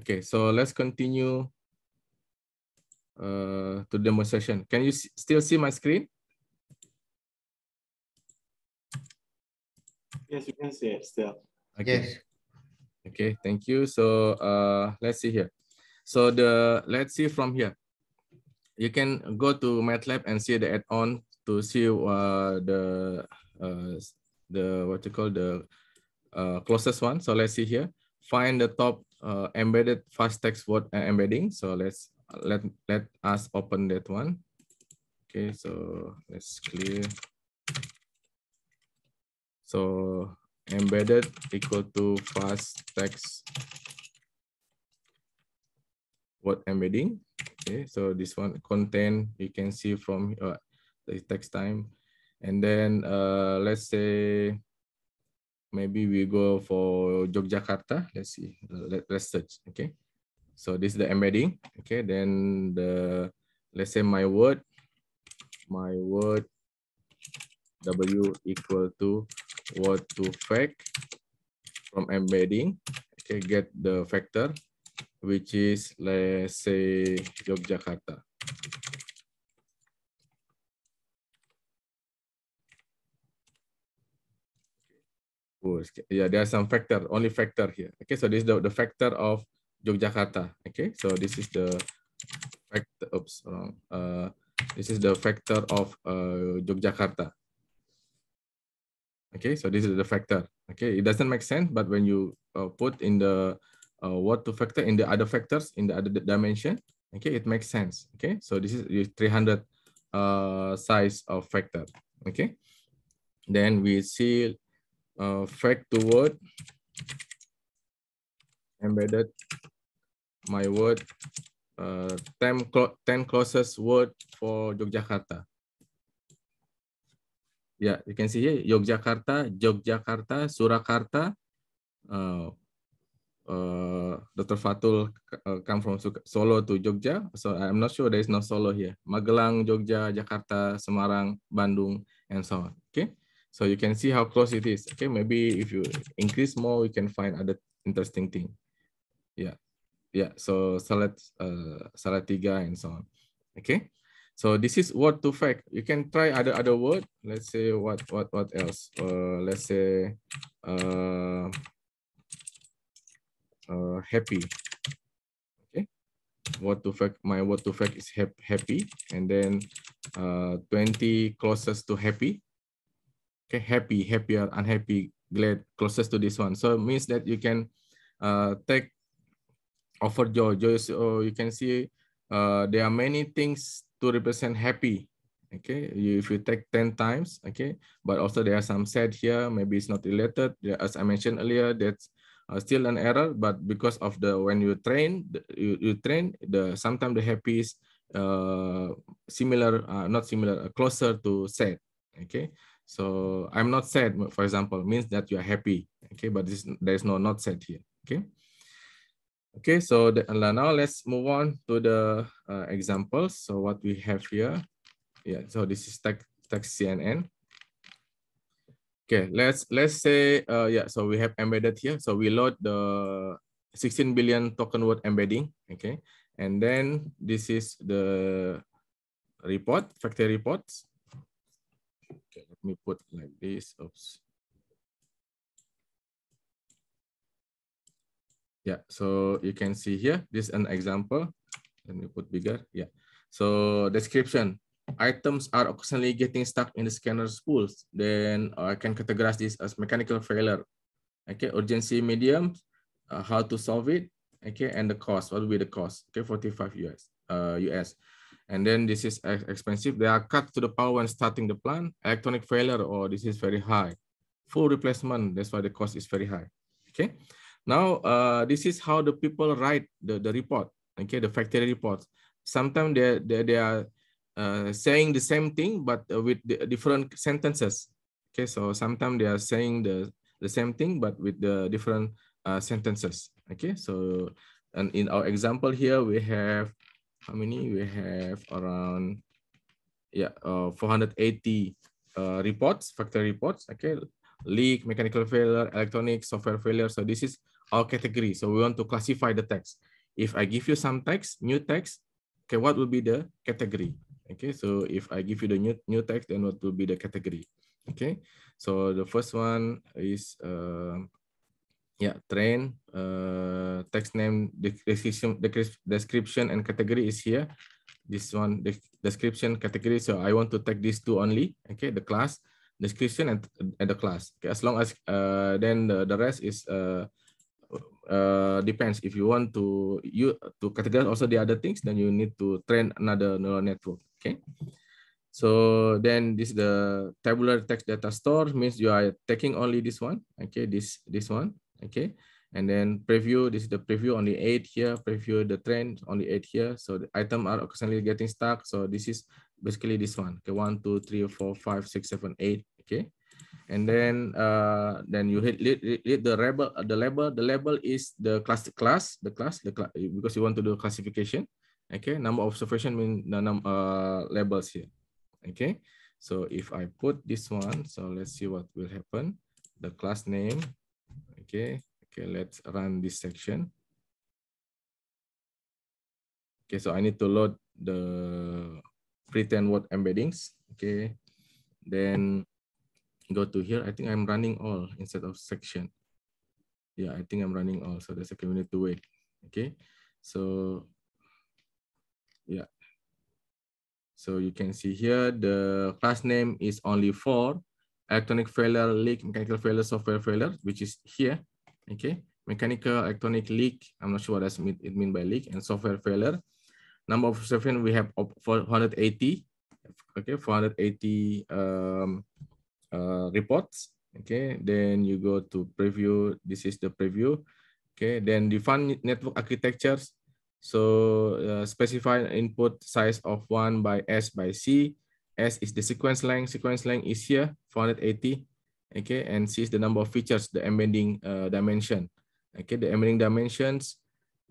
Okay, so let's continue uh, to demonstration. session. Can you still see my screen? Yes, you can see it still. Okay. Okay, thank you. So uh, let's see here. So the let's see from here. You can go to MATLAB and see the add-on to see uh, the uh, the what you call the uh, closest one. So let's see here find the top uh, embedded fast text word uh, embedding. So let's let let us open that one. Okay, so let's clear. So embedded equal to fast text word embedding. Okay, so this one content you can see from uh, the text time, and then uh, let's say maybe we go for Yogyakarta. Let's see, Let, let's search, okay? So this is the embedding, okay? Then the, let's say my word, my word W equal to word to fact from embedding, okay? Get the factor, which is let's say Yogyakarta, yeah, there are some factor, only factor here. Okay, so this is the, the factor of Yogyakarta. Okay, so this is the factor, oops, wrong. Uh, this is the factor of uh, Yogyakarta. Okay, so this is the factor. Okay, it doesn't make sense, but when you uh, put in the uh, what to factor in the other factors in the other dimension, okay, it makes sense. Okay, so this is 300 uh, size of factor. Okay, then we see uh, eh, fact to word, embedded my word, uh, eh, 10, clo closest word for Yogyakarta. Yeah, you can see here, Yogyakarta, Yogyakarta, Surakarta, uh, eh, uh, Dr. Fatul uh, come from Solo to Jogja. So I'm not sure there is no Solo here. Magelang, Jogja, Jakarta, Semarang, Bandung, and so on. Okay. So you can see how close it is. Okay, maybe if you increase more, we can find other interesting thing. Yeah, yeah. So select uh, tiga and so on. Okay, so this is word to fact. You can try other other word. Let's say what what what else? Uh, let's say uh, uh, happy. Okay, what to fact? My word to fact is happy, and then uh, twenty closest to happy okay happy happier unhappy glad closest to this one so means that you can uh, take offer joy joy oh, you can see uh, there are many things to represent happy okay you, if you take 10 times okay but also there are some sad here maybe it's not related as i mentioned earlier that's uh, still an error but because of the when you train you, you train the sometimes the happy is uh, similar uh, not similar uh, closer to sad okay so I'm not sad, for example, means that you are happy. Okay, but this, there is no not sad here. Okay. Okay, so the, now let's move on to the uh, examples. So what we have here, yeah. So this is tech CNN. Okay, let's let's say uh, yeah. So we have embedded here. So we load the 16 billion token word embedding. Okay, and then this is the report factory reports. Okay, let me put like this. Oops. Yeah, so you can see here, this is an example. Let me put bigger. Yeah. So description, items are occasionally getting stuck in the scanner's spools. Then uh, I can categorize this as mechanical failure. Okay, urgency medium, uh, how to solve it. Okay, and the cost. What will be the cost? Okay, 45 US. Uh, US and then this is expensive. They are cut to the power when starting the plant. Electronic failure, or this is very high. Full replacement, that's why the cost is very high. Okay. Now, uh, this is how the people write the, the report, okay, the factory reports. Sometimes they, they, they are uh, saying the same thing, but uh, with different sentences. Okay, so sometimes they are saying the, the same thing, but with the different uh, sentences. Okay, so and in our example here, we have how many we have around yeah uh, 480 uh, reports factory reports okay leak mechanical failure electronic software failure so this is our category so we want to classify the text if i give you some text new text okay what will be the category okay so if i give you the new new text then what will be the category okay so the first one is uh, yeah train uh, text name description description and category is here this one the description category so i want to take these two only okay the class description and, and the class okay, as long as uh, then the, the rest is uh, uh, depends if you want to you to categorize also the other things then you need to train another neural network okay so then this is the tabular text data store means you are taking only this one okay this this one okay? And then preview, this is the preview on the 8 here, preview the trend on the 8 here. So the item are occasionally getting stuck. So this is basically this one, okay? one, two, three, four, five, six, seven, eight. okay? And then uh, then you hit, hit, hit the label, the label, the label is the class, class, the class, the class, because you want to do classification. Okay, number of observation mean the num uh, labels here. Okay, so if I put this one, so let's see what will happen. The class name, Okay, okay, let's run this section. Okay, so I need to load the pretend word embeddings. Okay, then go to here. I think I'm running all instead of section. Yeah, I think I'm running all. So that's okay. We need to wait. Okay, so yeah. So you can see here the class name is only four electronic failure, leak, mechanical failure, software failure, which is here, okay? Mechanical, electronic leak, I'm not sure what it mean by leak, and software failure. Number of observation, we have 480, okay, 480 um, uh, reports, okay? Then you go to preview, this is the preview, okay? Then define network architectures, so uh, specify input size of one by S by C, S is the sequence length. Sequence length is here, 480. Okay, and C is the number of features, the embedding uh, dimension. Okay, the embedding dimensions.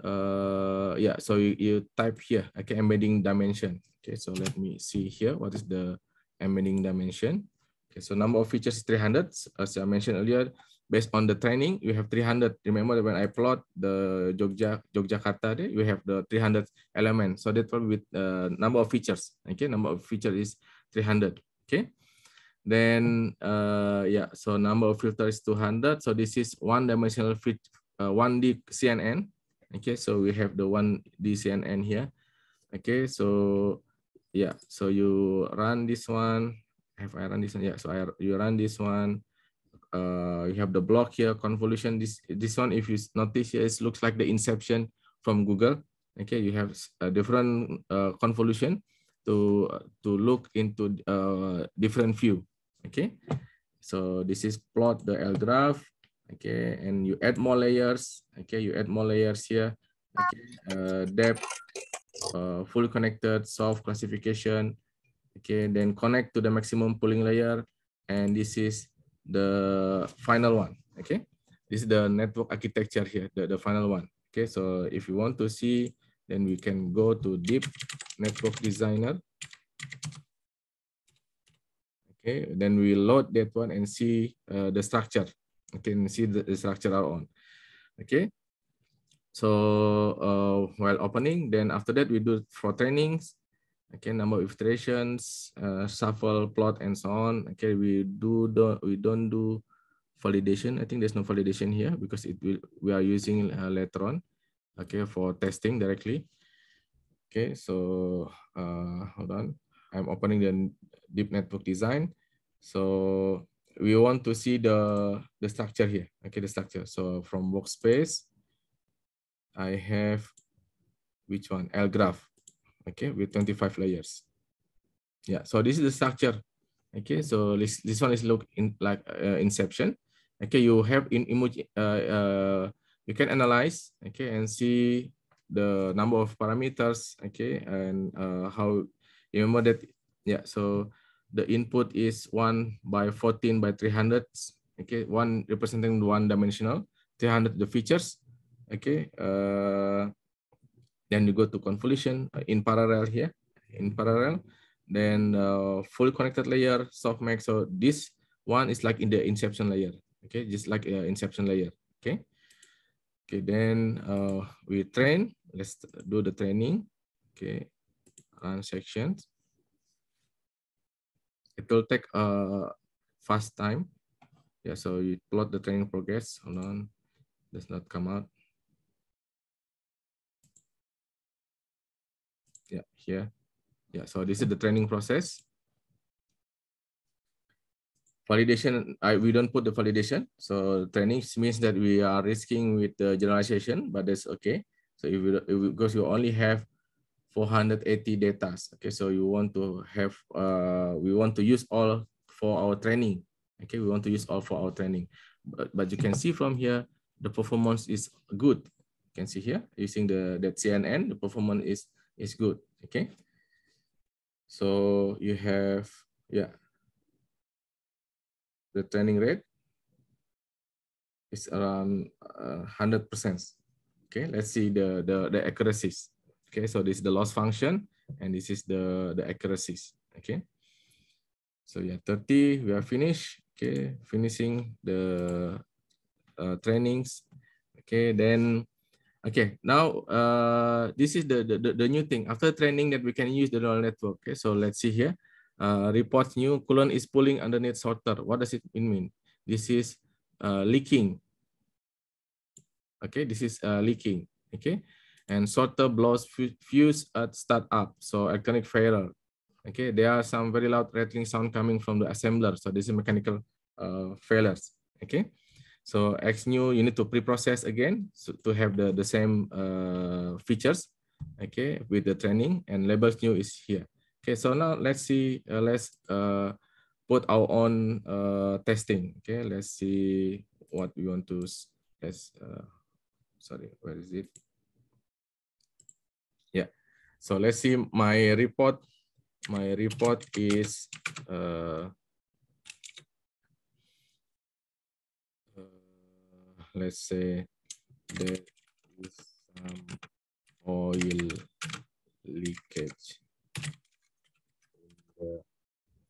Uh, yeah, so you, you type here, okay, embedding dimension. Okay, so let me see here. What is the embedding dimension? Okay, so number of features is 300. As I mentioned earlier, based on the training, we have 300. Remember when I plot the Jogja, Jogjakarta, we have the 300 elements. So that will with uh, number of features. Okay, number of features is 300. Okay. Then, uh, yeah, so number of filter is 200. So this is one dimensional fit, uh, 1D CNN. Okay, so we have the 1D CNN here. Okay, so yeah, so you run this one. Have I run this one? Yeah, so I, you run this one. Uh, you have the block here, convolution. This this one, if you notice here, it looks like the inception from Google. Okay, you have a different uh, convolution to to look into uh, different view. Okay, so this is plot the L graph. Okay, and you add more layers. Okay, you add more layers here. Okay, uh, depth, uh, fully connected, soft classification. Okay, then connect to the maximum pooling layer, and this is the final one. Okay, this is the network architecture here, the, the final one. Okay, so if you want to see then we can go to deep network designer. Okay, then we load that one and see uh, the structure. You can see the, the structure are on. Okay, so uh, while opening, then after that we do for trainings. Okay, number of iterations, uh, shuffle, plot, and so on. Okay, we do the we don't do validation. I think there's no validation here because it will we are using uh, later on okay, for testing directly. Okay, so uh, hold on. I'm opening the deep network design. So we want to see the, the structure here. Okay, the structure. So from workspace, I have which one? L graph. Okay, with 25 layers. Yeah, so this is the structure. Okay, so this, this one is look in like uh, inception. Okay, you have in image uh, uh, you can analyze, okay, and see the number of parameters, okay, and uh, how, remember that, yeah, so the input is 1 by 14 by 300, okay, 1 representing one dimensional, 300 the features, okay, uh, then you go to convolution uh, in parallel here, in parallel, then uh, full connected layer, softmax, so this one is like in the inception layer, okay, just like uh, inception layer, okay. Okay, then uh, we train. Let's do the training. Okay, run sections. It will take a uh, fast time. Yeah, so you plot the training progress. Hold on, does not come out. Yeah, here. Yeah, so this is the training process validation, I, we don't put the validation. So training means that we are risking with the generalization, but that's okay. So if you, if, because you only have 480 data. Okay, so you want to have, uh, we want to use all for our training. Okay, we want to use all for our training. But, but you can see from here, the performance is good. You can see here, using the, the CNN, the performance is, is good. Okay, so you have, yeah, the training rate is around uh, hundred uh, percent. Okay, let's see the the the accuracies. Okay, so this is the loss function, and this is the the accuracies. Okay, so yeah, thirty we are finished. Okay, finishing the uh, trainings. Okay, then okay now uh, this is the, the the new thing after training that we can use the neural network. Okay, so let's see here. Uh, reports new coolant is pulling underneath sorter. What does it mean? This is uh, leaking. Okay, this is uh, leaking. Okay, and sorter blows fuse at startup, so electronic failure. Okay, there are some very loud rattling sound coming from the assembler, so this is mechanical uh, failures. Okay, so X new you need to pre-process again so to have the the same uh, features. Okay, with the training and labels new is here. Okay, so now let's see, uh, let's uh, put our own uh, testing. Okay, let's see what we want to, let's, uh, sorry, where is it? Yeah, so let's see my report. My report is, uh, uh let's say there is some oil leakage the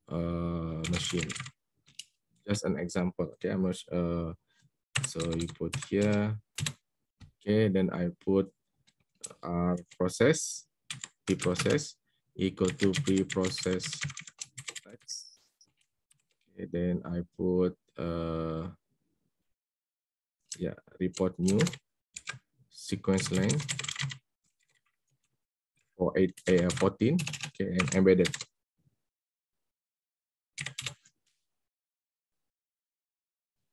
uh, machine. Just an example. Okay, i uh, so you put here. Okay, then I put our uh, process, pre process equal to pre-process text. Okay, then I put uh, yeah report new sequence length for eight uh, 14 okay and embedded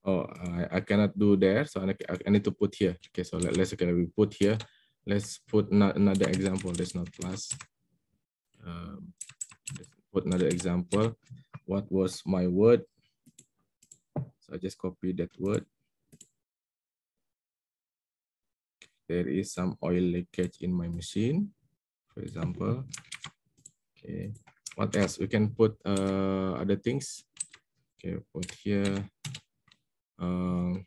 Oh, I, I cannot do there, so I, I need to put here. Okay, so let, us okay, we put here. Let's put not, another example. That's not plus. Um, let's put another example. What was my word? So I just copy that word. There is some oil leakage in my machine, for example. Okay, what else? We can put uh, other things. Okay, put here um,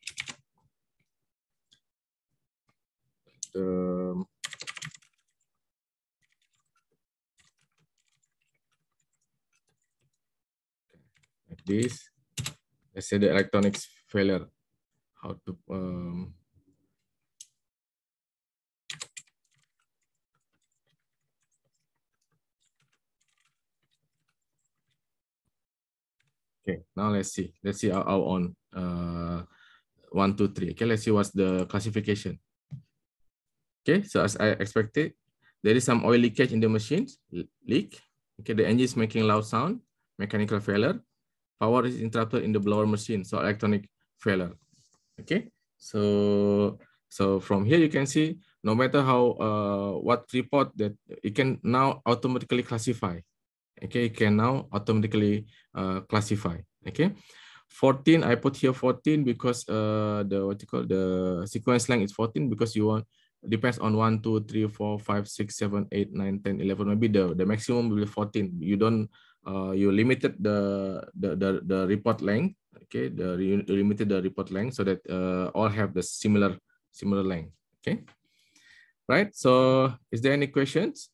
the um, like this let's say the electronics failure how to um, Okay, now let's see. Let's see our, our own uh, one, two, three. Okay, let's see what's the classification. Okay, so as I expected, there is some oil leakage in the machines, leak. Okay, the engine is making loud sound, mechanical failure. Power is interrupted in the blower machine, so electronic failure. Okay, so so from here you can see no matter how uh, what report that it can now automatically classify. Okay, it can now automatically uh, classify. Okay, 14, I put here 14 because uh, the what you call the sequence length is 14 because you want depends on 1, 2, 3, 4, 5, 6, 7, 8, 9, 10, 11. Maybe the, the maximum will be 14. You don't uh, you limited the, the the the report length, okay, the you limited the report length so that uh, all have the similar similar length. Okay. Right. So is there any questions?